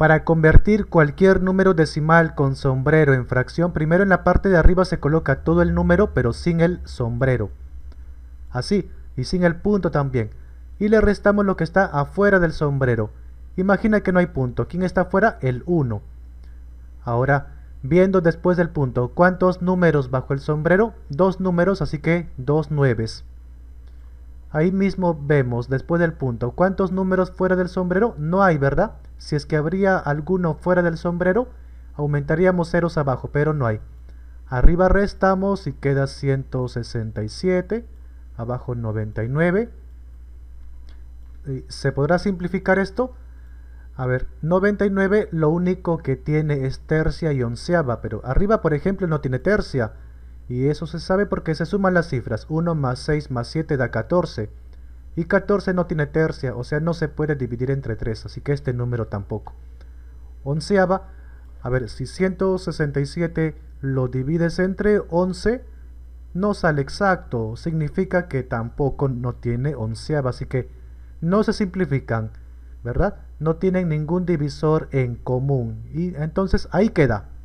Para convertir cualquier número decimal con sombrero en fracción, primero en la parte de arriba se coloca todo el número pero sin el sombrero. Así, y sin el punto también. Y le restamos lo que está afuera del sombrero. Imagina que no hay punto. ¿Quién está afuera? El 1. Ahora, viendo después del punto, ¿cuántos números bajo el sombrero? Dos números, así que dos nueves. Ahí mismo vemos, después del punto, cuántos números fuera del sombrero no hay, ¿verdad? Si es que habría alguno fuera del sombrero, aumentaríamos ceros abajo, pero no hay. Arriba restamos y queda 167, abajo 99. ¿Se podrá simplificar esto? A ver, 99 lo único que tiene es tercia y onceava, pero arriba por ejemplo no tiene tercia, y eso se sabe porque se suman las cifras. 1 más 6 más 7 da 14. Y 14 no tiene tercia, o sea no se puede dividir entre 3, así que este número tampoco. Onceava, a ver, si 167 lo divides entre 11, no sale exacto, significa que tampoco no tiene onceava, así que no se simplifican, ¿verdad? No tienen ningún divisor en común, y entonces ahí queda.